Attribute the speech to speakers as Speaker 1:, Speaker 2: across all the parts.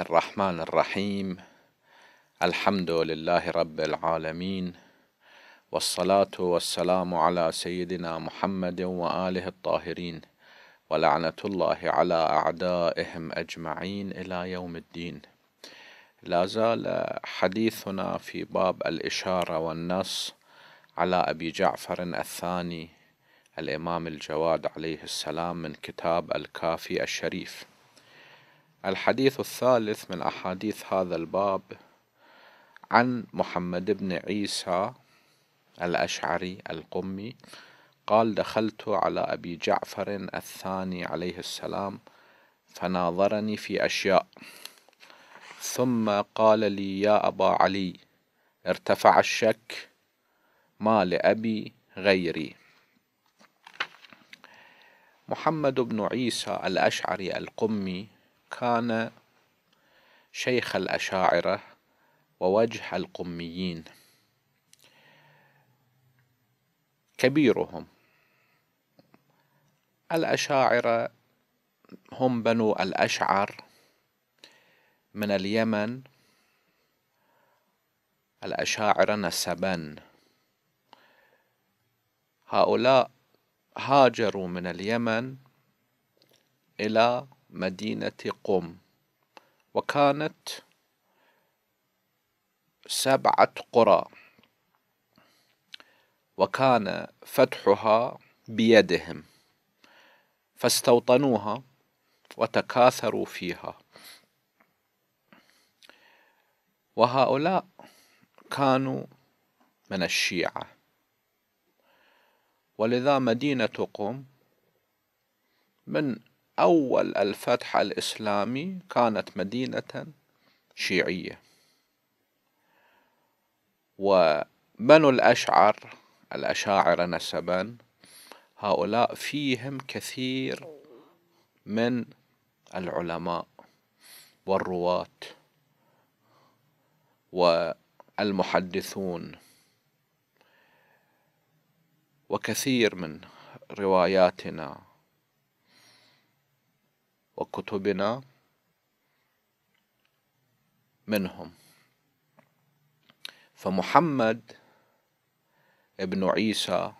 Speaker 1: الله الرحمن الرحيم الحمد لله رب العالمين والصلاة والسلام على سيدنا محمد وآله الطاهرين ولعنة الله على أعدائهم أجمعين إلى يوم الدين لا زال حديثنا في باب الإشارة والنص على أبي جعفر الثاني الإمام الجواد عليه السلام من كتاب الكافي الشريف الحديث الثالث من أحاديث هذا الباب عن محمد بن عيسى الأشعري القمي قال دخلت على أبي جعفر الثاني عليه السلام فناظرني في أشياء ثم قال لي يا أبا علي ارتفع الشك ما لأبي غيري محمد بن عيسى الأشعري القمي كان شيخ الأشاعرة ووجه القميين كبيرهم الأشاعرة هم بنو الأشعر من اليمن الأشاعرة نسبا هؤلاء هاجروا من اليمن إلى مدينة قم وكانت سبعة قرى وكان فتحها بيدهم فاستوطنوها وتكاثروا فيها وهؤلاء كانوا من الشيعة ولذا مدينة قم من أول الفتح الإسلامي كانت مدينة شيعية وبنو الأشعر الأشاعرة نسبا هؤلاء فيهم كثير من العلماء والرواة والمحدثون وكثير من رواياتنا كتبنا منهم فمحمد ابن عيسى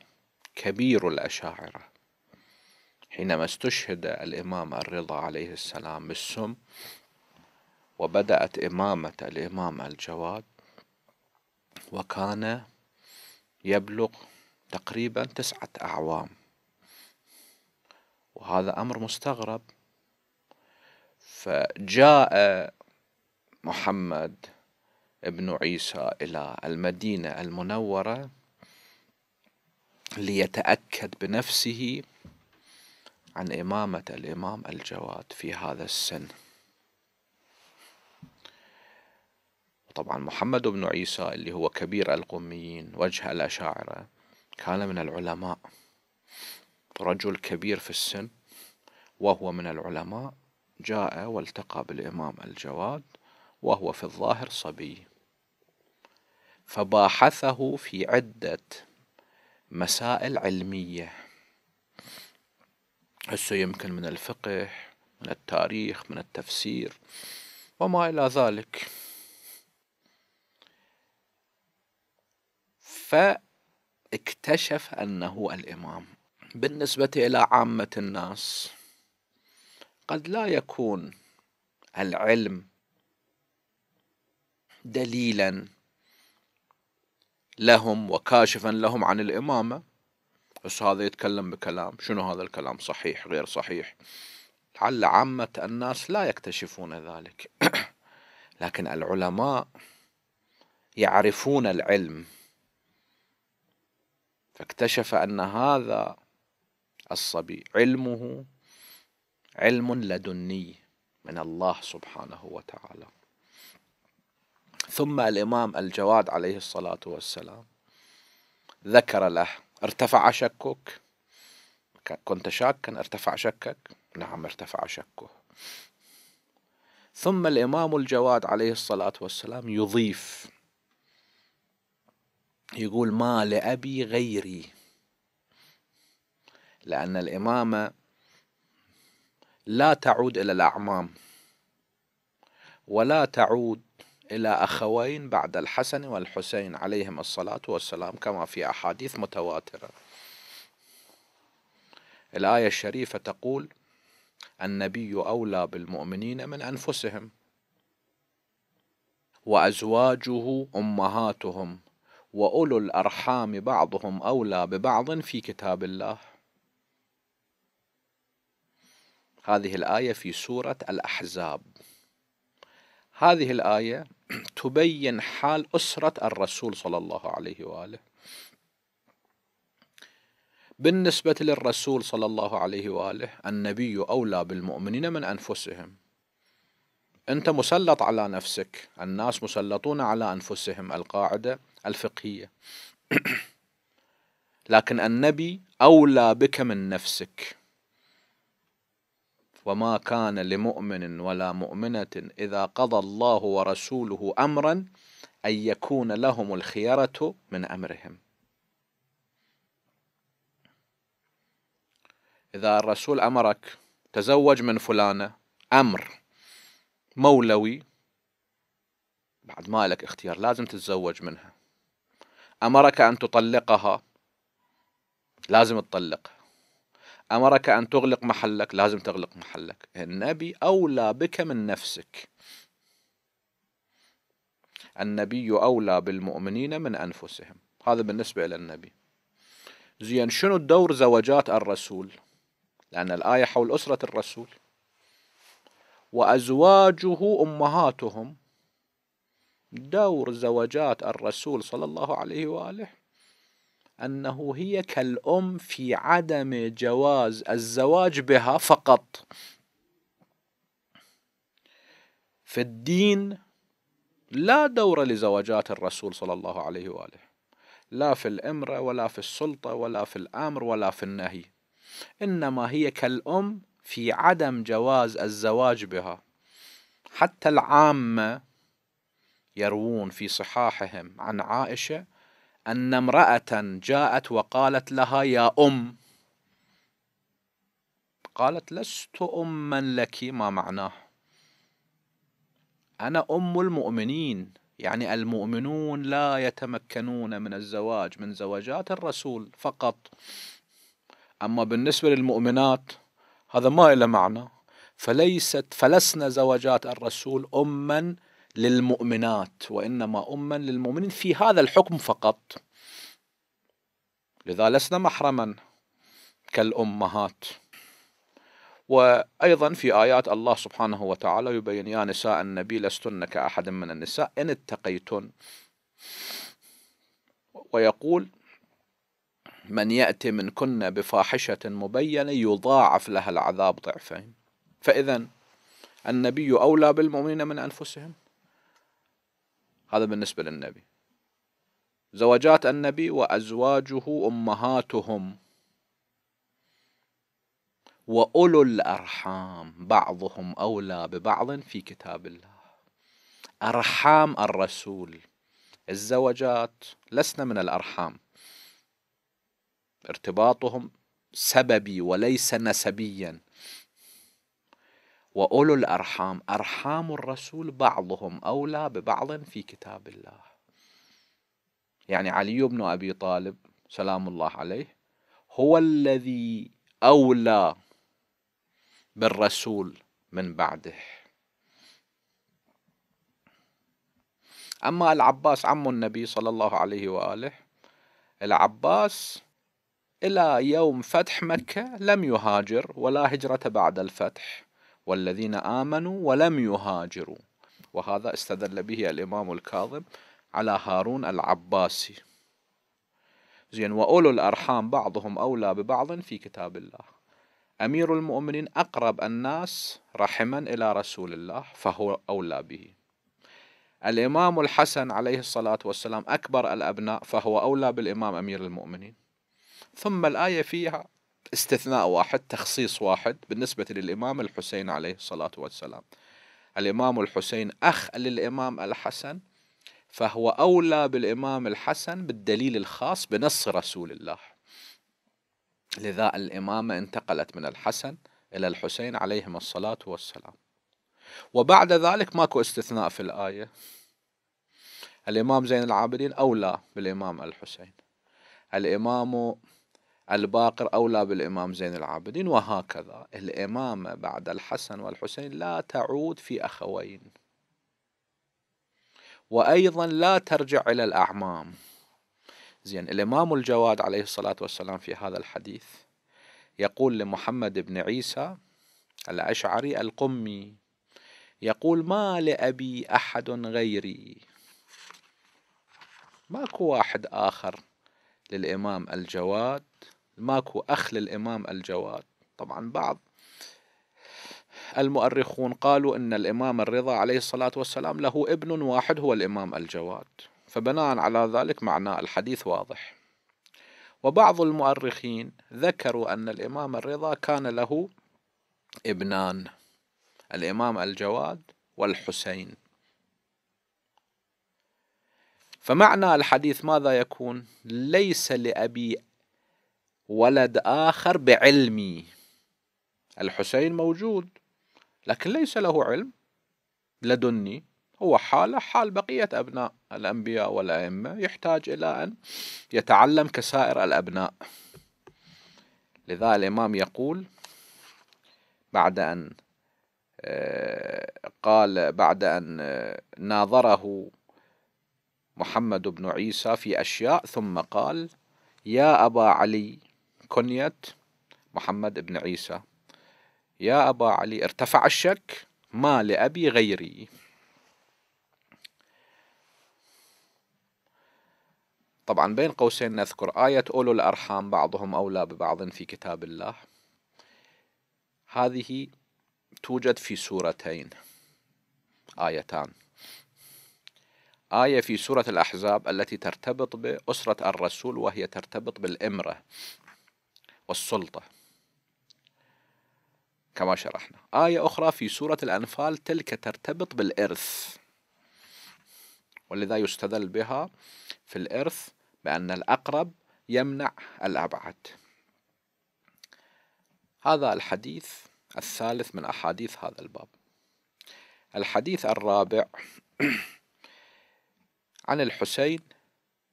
Speaker 1: كبير الأشاعرة حينما استشهد الإمام الرضا عليه السلام بالسم وبدأت إمامة الإمام الجواد وكان يبلغ تقريبا تسعة أعوام وهذا أمر مستغرب فجاء محمد ابن عيسى إلى المدينة المنورة ليتأكد بنفسه عن إمامة الإمام الجواد في هذا السن طبعا محمد بن عيسى اللي هو كبير القميين وجه الأشاعرة كان من العلماء رجل كبير في السن وهو من العلماء جاء والتقى بالإمام الجواد وهو في الظاهر صبي فباحثه في عدة مسائل علمية هسه يمكن من الفقه من التاريخ من التفسير وما إلى ذلك فاكتشف أنه الإمام بالنسبة إلى عامة الناس قد لا يكون العلم دليلا لهم وكاشفا لهم عن الإمامة بس هذا يتكلم بكلام شنو هذا الكلام صحيح غير صحيح لعل عامة الناس لا يكتشفون ذلك لكن العلماء يعرفون العلم فاكتشف أن هذا الصبي علمه علم لدني من الله سبحانه وتعالى ثم الإمام الجواد عليه الصلاة والسلام ذكر له ارتفع شكك كنت شاكا ارتفع شكك نعم ارتفع شكه ثم الإمام الجواد عليه الصلاة والسلام يضيف يقول ما لأبي غيري لأن الإمامة لا تعود إلى الأعمام ولا تعود إلى أخوين بعد الحسن والحسين عليهم الصلاة والسلام كما في أحاديث متواترة الآية الشريفة تقول النبي أولى بالمؤمنين من أنفسهم وأزواجه أمهاتهم وأولو الأرحام بعضهم أولى ببعض في كتاب الله هذه الآية في سورة الأحزاب هذه الآية تبين حال أسرة الرسول صلى الله عليه وآله بالنسبة للرسول صلى الله عليه وآله النبي أولى بالمؤمنين من أنفسهم أنت مسلط على نفسك الناس مسلطون على أنفسهم القاعدة الفقهية لكن النبي أولى بك من نفسك وما كان لمؤمن ولا مؤمنة إذا قضى الله ورسوله أمرا أن يكون لهم الخيرة من أمرهم إذا الرسول أمرك تزوج من فلانة أمر مولوي بعد ما لك اختيار لازم تتزوج منها أمرك أن تطلقها لازم تطلقها أمرك أن تغلق محلك لازم تغلق محلك النبي أولى بك من نفسك النبي أولى بالمؤمنين من أنفسهم هذا بالنسبة إلى النبي زين شنو الدور زوجات الرسول لأن الآية حول أسرة الرسول وأزواجه أمهاتهم دور زوجات الرسول صلى الله عليه وآله أنه هي كالأم في عدم جواز الزواج بها فقط في الدين لا دور لزواجات الرسول صلى الله عليه وآله لا في الإمرة ولا في السلطة ولا في الأمر ولا في النهي إنما هي كالأم في عدم جواز الزواج بها حتى العامة يروون في صحاحهم عن عائشة أن امرأة جاءت وقالت لها يا أم قالت لست أما لك ما معناه أنا أم المؤمنين يعني المؤمنون لا يتمكنون من الزواج من زواجات الرسول فقط أما بالنسبة للمؤمنات هذا ما إلى معنى فليست فلسنا زوجات الرسول أما للمؤمنات وإنما أما للمؤمنين في هذا الحكم فقط لذا لسنا محرما كالأمهات وأيضا في آيات الله سبحانه وتعالى يبين يا نساء النبي لستن كأحد من النساء إن اتقيتن ويقول من يأتي منكن بفاحشة مبينة يضاعف لها العذاب ضعفين فإذا النبي أولى بالمؤمنين من أنفسهم هذا بالنسبة للنبي زوجات النبي وأزواجه أمهاتهم وأولو الأرحام بعضهم أولى ببعض في كتاب الله أرحام الرسول الزوجات لسنا من الأرحام ارتباطهم سببي وليس نسبيا وأولو الأرحام أرحام الرسول بعضهم أولى ببعض في كتاب الله يعني علي بن أبي طالب سلام الله عليه هو الذي أولى بالرسول من بعده أما العباس عم النبي صلى الله عليه وآله العباس إلى يوم فتح مكة لم يهاجر ولا هجرة بعد الفتح والذين آمنوا ولم يهاجروا وهذا استدل به الإمام الكاظم على هارون العباسي زين وأولو الأرحام بعضهم أولى ببعض في كتاب الله أمير المؤمنين أقرب الناس رحما إلى رسول الله فهو أولى به الإمام الحسن عليه الصلاة والسلام أكبر الأبناء فهو أولى بالإمام أمير المؤمنين ثم الآية فيها استثناء واحد تخصيص واحد بالنسبة للإمام الحسين عليه الصلاة والسلام الإمام الحسين أخ للإمام الحسن فهو أولى بالإمام الحسن بالدليل الخاص بنص رسول الله لذا الإمامة انتقلت من الحسن إلى الحسين عليهم الصلاة والسلام وبعد ذلك ماكو استثناء في الآية الإمام زين العابدين أولى بالإمام الحسين الإمام الباقر أولى بالإمام زين العابدين وهكذا الإمامة بعد الحسن والحسين لا تعود في أخوين وأيضا لا ترجع إلى الأعمام زين الإمام الجواد عليه الصلاة والسلام في هذا الحديث يقول لمحمد بن عيسى الأشعري القمي يقول ما لأبي أحد غيري ماكو واحد آخر للإمام الجواد ماكو أخ للإمام الجواد طبعا بعض المؤرخون قالوا أن الإمام الرضا عليه الصلاة والسلام له ابن واحد هو الإمام الجواد فبناء على ذلك معنى الحديث واضح وبعض المؤرخين ذكروا أن الإمام الرضا كان له ابنان الإمام الجواد والحسين فمعنى الحديث ماذا يكون ليس لأبي ولد آخر بعلمي الحسين موجود لكن ليس له علم لدني هو حاله حال بقية أبناء الأنبياء والأئمة يحتاج إلى أن يتعلم كسائر الأبناء لذا الإمام يقول بعد أن آه، قال بعد أن آه، ناظره محمد بن عيسى في أشياء ثم قال يا أبا علي كنية محمد بن عيسى يا أبا علي ارتفع الشك ما لأبي غيري طبعا بين قوسين نذكر آية أولو الأرحام بعضهم أولى ببعض في كتاب الله هذه توجد في سورتين آيتان آية في سورة الأحزاب التي ترتبط بأسرة الرسول وهي ترتبط بالإمرة والسلطة كما شرحنا آية أخرى في سورة الأنفال تلك ترتبط بالإرث ولذا يستدل بها في الإرث بأن الأقرب يمنع الأبعد هذا الحديث الثالث من أحاديث هذا الباب الحديث الرابع عن الحسين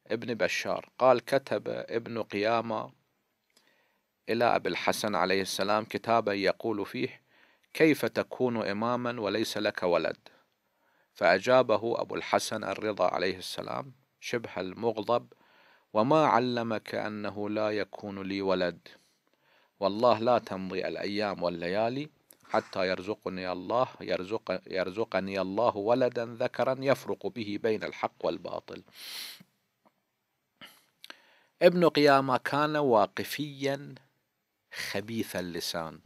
Speaker 1: ابن بشار قال كتب ابن قيامة إلى أبي الحسن عليه السلام كتابا يقول فيه كيف تكون إماما وليس لك ولد فأجابه أبو الحسن الرضا عليه السلام شبه المغضب وما علمك أنه لا يكون لي ولد والله لا تمضي الأيام والليالي حتى يرزقني الله يرزق يرزقني الله ولدا ذكرا يفرق به بين الحق والباطل ابن قيامة كان واقفيا خبيث اللسان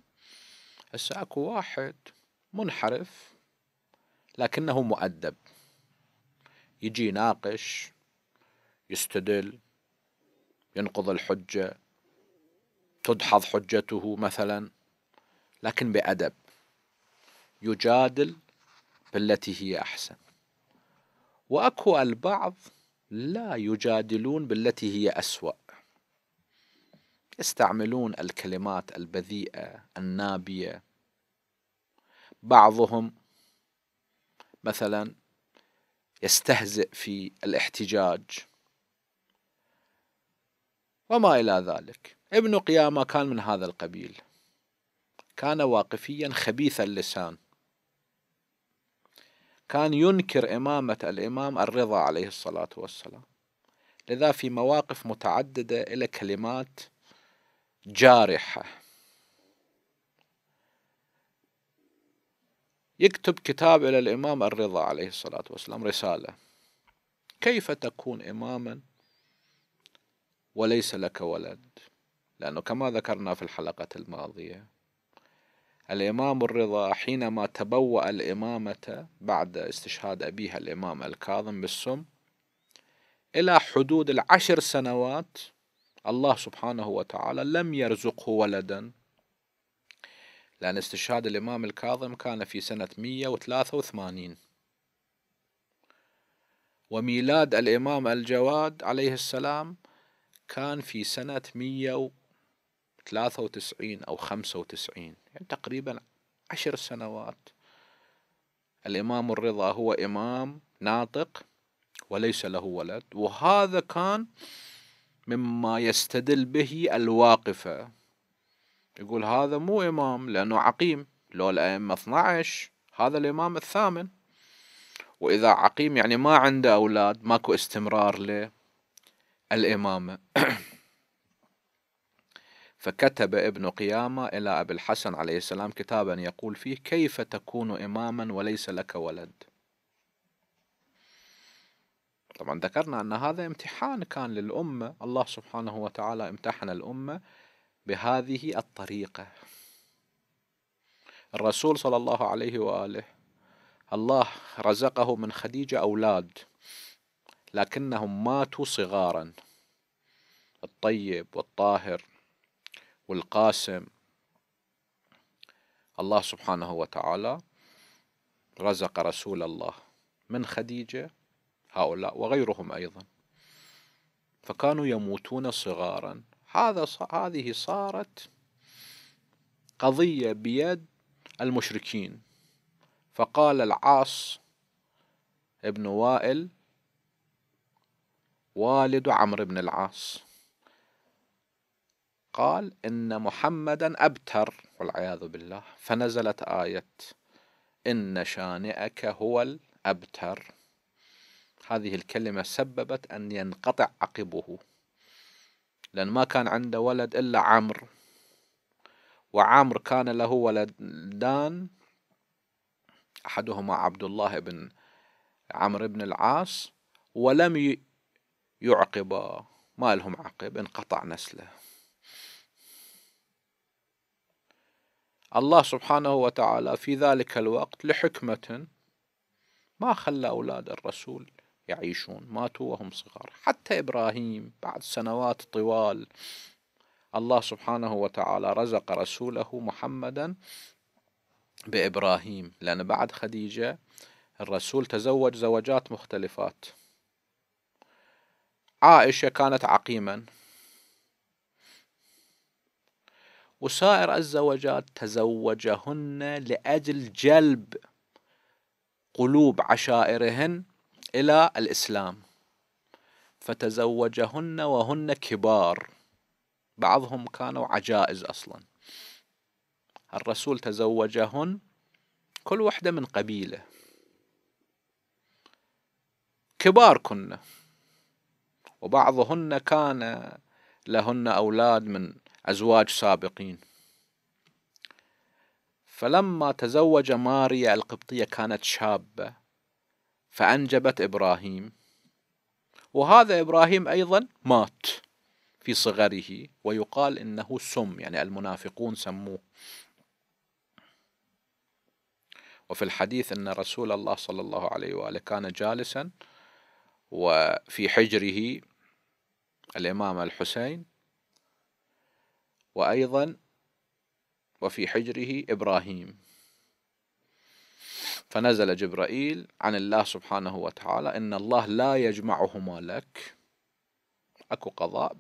Speaker 1: هسه اكو واحد منحرف لكنه مؤدب يجي يناقش يستدل ينقض الحجة تدحض حجته مثلا لكن بأدب يجادل بالتي هي أحسن وأكو البعض لا يجادلون بالتي هي أسوأ يستعملون الكلمات البذيئة النابية بعضهم مثلا يستهزئ في الاحتجاج وما إلى ذلك ابن قيامة كان من هذا القبيل كان واقفيا خبيث اللسان كان ينكر إمامة الإمام الرضا عليه الصلاة والسلام لذا في مواقف متعددة إلى كلمات جارحة يكتب كتاب إلى الإمام الرضا عليه الصلاة والسلام رسالة كيف تكون إماما وليس لك ولد لأنه كما ذكرنا في الحلقة الماضية الإمام الرضا حينما تبوأ الإمامة بعد استشهاد أبيها الإمام الكاظم بالسم إلى حدود العشر سنوات الله سبحانه وتعالى لم يرزقه ولدا لأن استشهاد الإمام الكاظم كان في سنة 183 وميلاد الإمام الجواد عليه السلام كان في سنة 193 أو 95 يعني تقريبا عشر سنوات الإمام الرضا هو إمام ناطق وليس له ولد وهذا كان مما يستدل به الواقفة يقول هذا مو إمام لأنه عقيم لو الأئمة 12 هذا الإمام الثامن وإذا عقيم يعني ما عنده أولاد ماكو استمرار للإمامة فكتب ابن قيامة إلى أبي الحسن عليه السلام كتابا يقول فيه كيف تكون إماما وليس لك ولد طبعا ذكرنا أن هذا امتحان كان للأمة الله سبحانه وتعالى امتحن الأمة بهذه الطريقة الرسول صلى الله عليه وآله الله رزقه من خديجة أولاد لكنهم ماتوا صغارا الطيب والطاهر والقاسم الله سبحانه وتعالى رزق رسول الله من خديجة هؤلاء وغيرهم أيضا فكانوا يموتون صغارا هذا هذه صارت قضية بيد المشركين فقال العاص ابن وائل والد عمرو بن العاص قال إن محمدا أبتر والعياذ بالله فنزلت آية إن شانئك هو الأبتر هذه الكلمة سببت أن ينقطع عقبه لأن ما كان عنده ولد إلا عمرو وعمرو كان له ولدان أحدهما عبد الله بن عمرو بن العاص ولم يعقبا ما لهم عقب انقطع نسله الله سبحانه وتعالى في ذلك الوقت لحكمة ما خلى أولاد الرسول يعيشون ماتوا وهم صغار حتى إبراهيم بعد سنوات طوال الله سبحانه وتعالى رزق رسوله محمدا بإبراهيم لأن بعد خديجة الرسول تزوج زوجات مختلفات عائشة كانت عقيما وسائر الزوجات تزوجهن لأجل جلب قلوب عشائرهن إلى الإسلام فتزوجهن وهن كبار بعضهم كانوا عجائز أصلا الرسول تزوجهن كل واحدة من قبيلة كبار كنا وبعضهن كان لهن أولاد من أزواج سابقين فلما تزوج ماريا القبطية كانت شابة فأنجبت إبراهيم وهذا إبراهيم أيضا مات في صغره ويقال إنه سم يعني المنافقون سموه وفي الحديث أن رسول الله صلى الله عليه وآله كان جالسا وفي حجره الإمام الحسين وأيضا وفي حجره إبراهيم فنزل جبرائيل عن الله سبحانه وتعالى إن الله لا يجمعهما لك أكو قضاء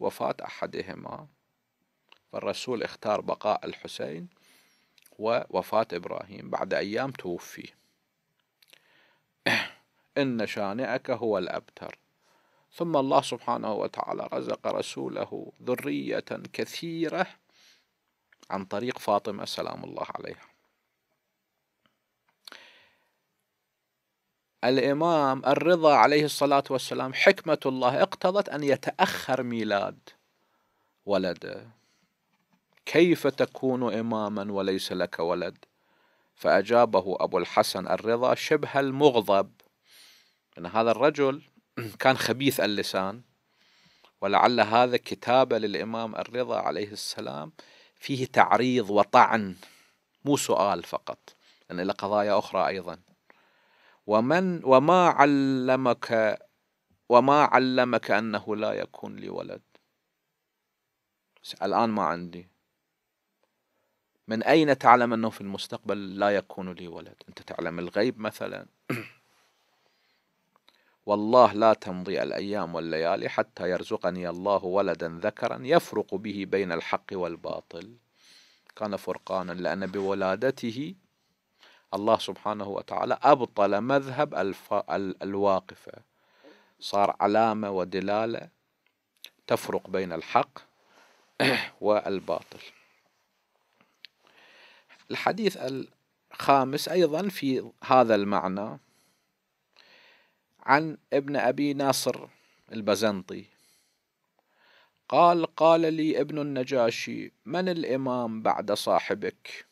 Speaker 1: بوفاة أحدهما فالرسول اختار بقاء الحسين ووفاة إبراهيم بعد أيام توفي إن شانئك هو الأبتر ثم الله سبحانه وتعالى رزق رسوله ذرية كثيرة عن طريق فاطمة سلام الله عليها الإمام الرضا عليه الصلاة والسلام حكمة الله اقتضت أن يتأخر ميلاد ولده كيف تكون إماما وليس لك ولد فأجابه أبو الحسن الرضا شبه المغضب أن هذا الرجل كان خبيث اللسان ولعل هذا كتابة للإمام الرضا عليه السلام فيه تعريض وطعن مو سؤال فقط لأن إلى يعني قضايا أخرى أيضا ومن وما علمك وما علمك أنه لا يكون لي ولد الآن ما عندي من أين تعلم أنه في المستقبل لا يكون لي ولد أنت تعلم الغيب مثلا والله لا تمضي الأيام والليالي حتى يرزقني الله ولدا ذكرا يفرق به بين الحق والباطل كان فرقانا لأن بولادته الله سبحانه وتعالى أبطل مذهب الف... ال... الواقفة صار علامة ودلالة تفرق بين الحق والباطل الحديث الخامس أيضا في هذا المعنى عن ابن أبي ناصر البزنطي قال قال لي ابن النجاشي من الإمام بعد صاحبك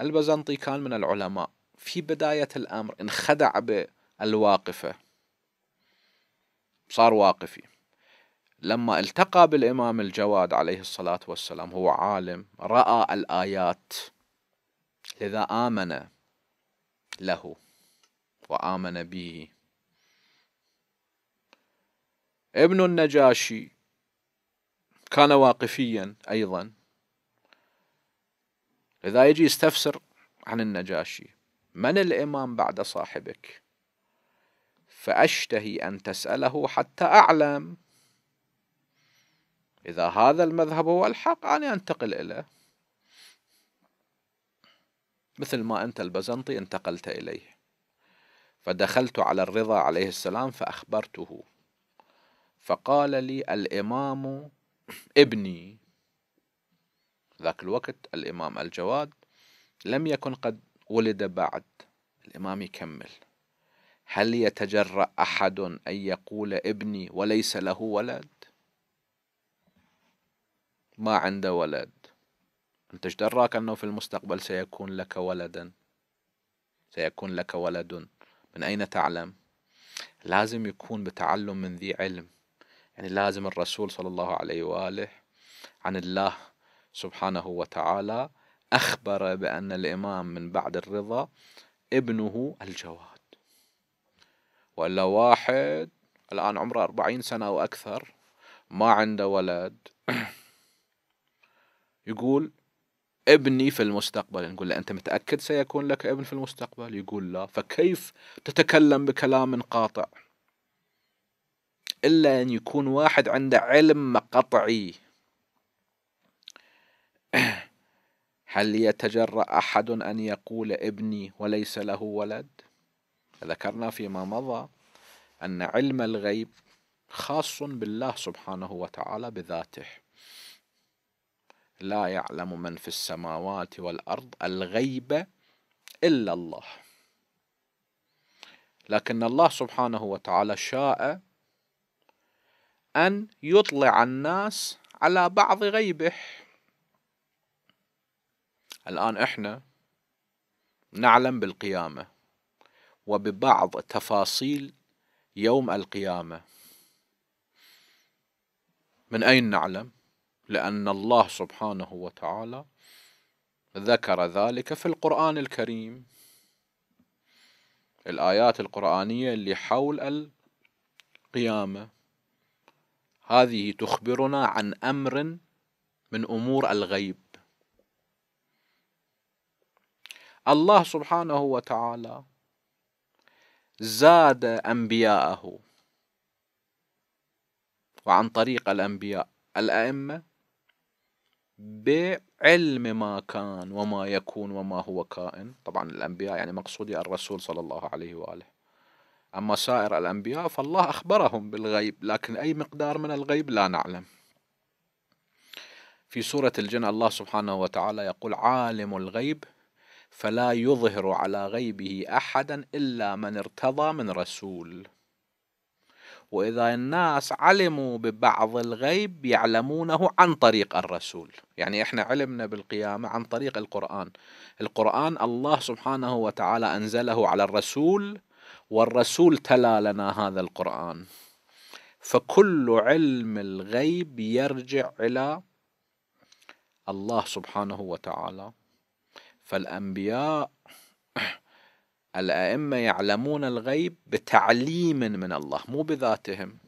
Speaker 1: البزنطي كان من العلماء في بداية الأمر انخدع بالواقفة صار واقفي لما التقى بالإمام الجواد عليه الصلاة والسلام هو عالم رأى الآيات لذا آمن له وآمن به ابن النجاشي كان واقفيا أيضا إذا يجي يستفسر عن النجاشي من الإمام بعد صاحبك فأشتهي أن تسأله حتى أعلم إذا هذا المذهب هو الحق أنا أنتقل إليه مثل ما أنت البزنطي انتقلت إليه فدخلت على الرضا عليه السلام فأخبرته فقال لي الإمام ابني ذاك الوقت الإمام الجواد لم يكن قد ولد بعد الإمام يكمل هل يتجرأ أحد أن يقول ابني وليس له ولد ما عنده ولد أنت ايش دراك أنه في المستقبل سيكون لك ولدا سيكون لك ولد من أين تعلم لازم يكون بتعلم من ذي علم يعني لازم الرسول صلى الله عليه وآله عن الله سبحانه وتعالى أخبر بأن الإمام من بعد الرضا ابنه الجواد ولا واحد الآن عمره أربعين سنة أو أكثر ما عنده ولد يقول ابني في المستقبل نقول له أنت متأكد سيكون لك ابن في المستقبل يقول لا فكيف تتكلم بكلام قاطع إلا أن يكون واحد عنده علم قطعي هل يتجرأ أحد أن يقول ابني وليس له ولد؟ ذكرنا فيما مضى أن علم الغيب خاص بالله سبحانه وتعالى بذاته لا يعلم من في السماوات والأرض الغيب إلا الله لكن الله سبحانه وتعالى شاء أن يطلع الناس على بعض غيبه الآن إحنا نعلم بالقيامة وببعض تفاصيل يوم القيامة من أين نعلم؟ لأن الله سبحانه وتعالى ذكر ذلك في القرآن الكريم الآيات القرآنية اللي حول القيامة هذه تخبرنا عن أمر من أمور الغيب الله سبحانه وتعالى زاد أنبياءه وعن طريق الأنبياء الأئمة بعلم ما كان وما يكون وما هو كائن طبعا الأنبياء يعني مقصودي الرسول صلى الله عليه وآله أما سائر الأنبياء فالله أخبرهم بالغيب لكن أي مقدار من الغيب لا نعلم في سورة الجن الله سبحانه وتعالى يقول عالم الغيب فلا يظهر على غيبه احدا الا من ارتضى من رسول واذا الناس علموا ببعض الغيب يعلمونه عن طريق الرسول يعني احنا علمنا بالقيامه عن طريق القران القران الله سبحانه وتعالى انزله على الرسول والرسول تلا لنا هذا القران فكل علم الغيب يرجع الى الله سبحانه وتعالى فالأنبياء الأئمة يعلمون الغيب بتعليم من الله مو بذاتهم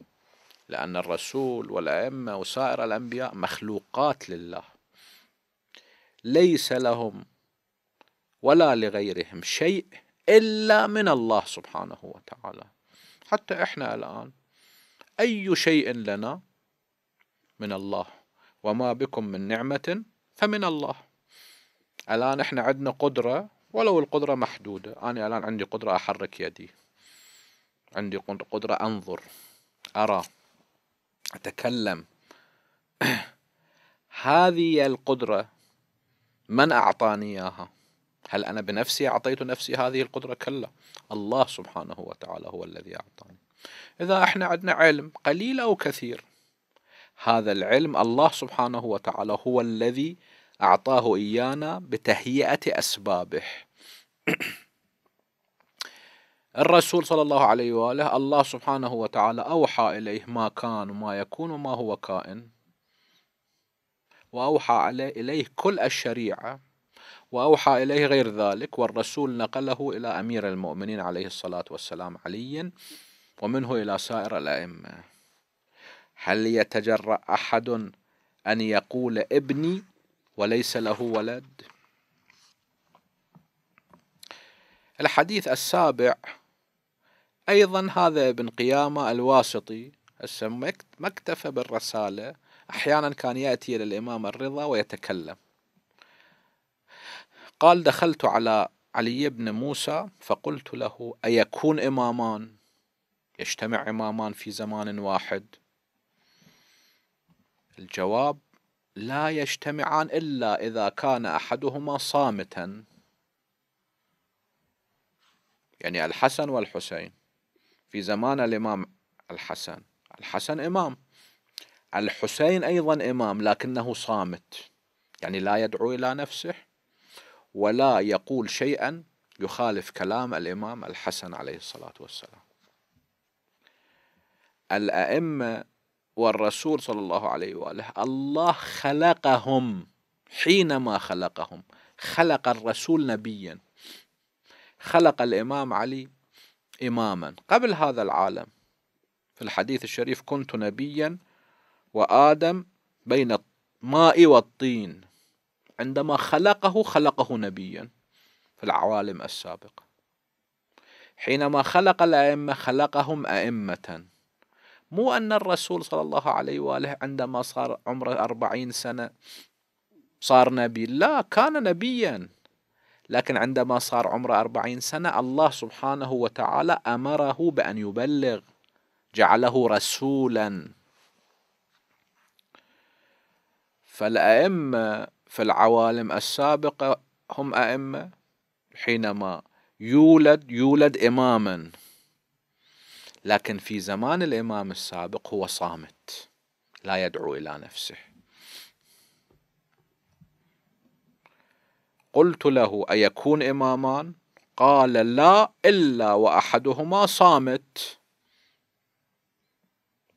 Speaker 1: لأن الرسول والأئمة وسائر الأنبياء مخلوقات لله ليس لهم ولا لغيرهم شيء إلا من الله سبحانه وتعالى حتى إحنا الآن أي شيء لنا من الله وما بكم من نعمة فمن الله الآن إحنا عندنا قدرة ولو القدرة محدودة أنا الآن عندي قدرة أحرك يدي عندي قدرة أنظر أرى أتكلم هذه القدرة من أعطاني إياها هل أنا بنفسي أعطيت نفسي هذه القدرة كلا الله سبحانه وتعالى هو الذي أعطاني إذا إحنا عندنا علم قليل أو كثير هذا العلم الله سبحانه وتعالى هو الذي أعطاه إيانا بتهيئة أسبابه الرسول صلى الله عليه وآله الله سبحانه وتعالى أوحى إليه ما كان وما يكون وما هو كائن وأوحى إليه كل الشريعة وأوحى إليه غير ذلك والرسول نقله إلى أمير المؤمنين عليه الصلاة والسلام علي ومنه إلى سائر الأئمة هل يتجرأ أحد أن يقول ابني وليس له ولد الحديث السابع أيضا هذا ابن قيامة الواسطي ما اكتفى بالرسالة أحيانا كان يأتي إلى الإمام الرضا ويتكلم قال دخلت على علي بن موسى فقلت له أيكون إمامان يجتمع إمامان في زمان واحد الجواب لا يجتمعان إلا إذا كان أحدهما صامتا يعني الحسن والحسين في زمان الإمام الحسن الحسن إمام الحسين أيضا إمام لكنه صامت يعني لا يدعو إلى نفسه ولا يقول شيئا يخالف كلام الإمام الحسن عليه الصلاة والسلام الأئمة والرسول صلى الله عليه واله الله خلقهم حينما خلقهم خلق الرسول نبيا خلق الامام علي اماما قبل هذا العالم في الحديث الشريف كنت نبيا وادم بين الماء والطين عندما خلقه خلقه نبيا في العوالم السابقه حينما خلق الائمه خلقهم ائمه مو أن الرسول صلى الله عليه وآله عندما صار عمره أربعين سنة صار نبي لا كان نبيا لكن عندما صار عمره أربعين سنة الله سبحانه وتعالى أمره بأن يبلغ جعله رسولا فالأئمة في العوالم السابقة هم أئمة حينما يولد يولد إماما لكن في زمان الإمام السابق هو صامت لا يدعو إلى نفسه قلت له أيكون إمامان قال لا إلا وأحدهما صامت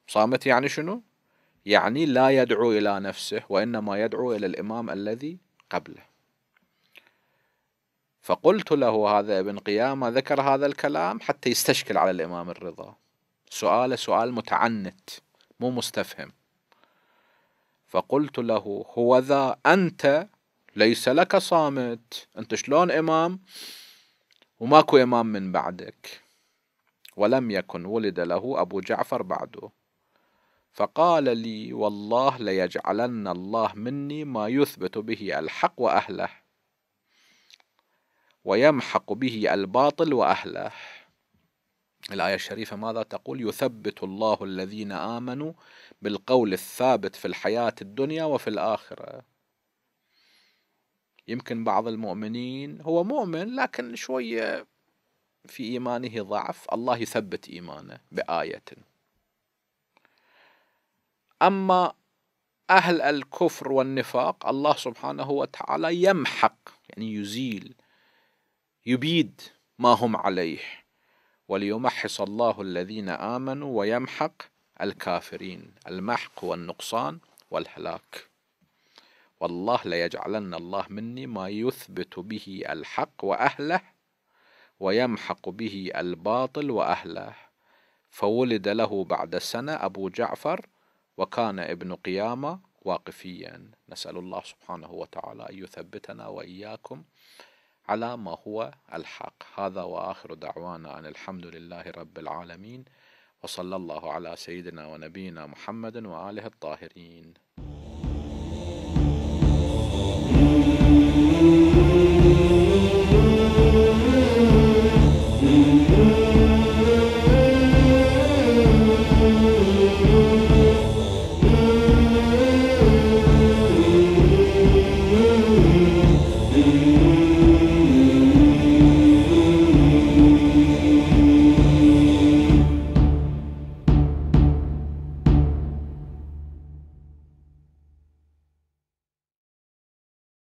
Speaker 1: صامت يعني شنو يعني لا يدعو إلى نفسه وإنما يدعو إلى الإمام الذي قبله فقلت له هذا ابن قيامة ذكر هذا الكلام حتى يستشكل على الإمام الرضا سؤال سؤال متعنت مو مستفهم فقلت له هو ذا أنت ليس لك صامت أنت شلون إمام وماكو إمام من بعدك ولم يكن ولد له أبو جعفر بعده فقال لي والله ليجعلن الله مني ما يثبت به الحق وأهله ويمحق به الباطل وأهله الآية الشريفة ماذا تقول يثبت الله الذين آمنوا بالقول الثابت في الحياة الدنيا وفي الآخرة يمكن بعض المؤمنين هو مؤمن لكن شوية في إيمانه ضعف الله يثبت إيمانه بآية أما أهل الكفر والنفاق الله سبحانه وتعالى يمحق يعني يزيل يبيد ما هم عليه وليمحص الله الذين آمنوا ويمحق الكافرين المحق والنقصان والهلاك والله ليجعلن الله مني ما يثبت به الحق وأهله ويمحق به الباطل وأهله فولد له بعد سنة أبو جعفر وكان ابن قيامة واقفيا نسأل الله سبحانه وتعالى أن يثبتنا وإياكم على ما هو الحق هذا وآخر دعوانا أن الحمد لله رب العالمين وصلى الله على سيدنا ونبينا محمد وآله الطاهرين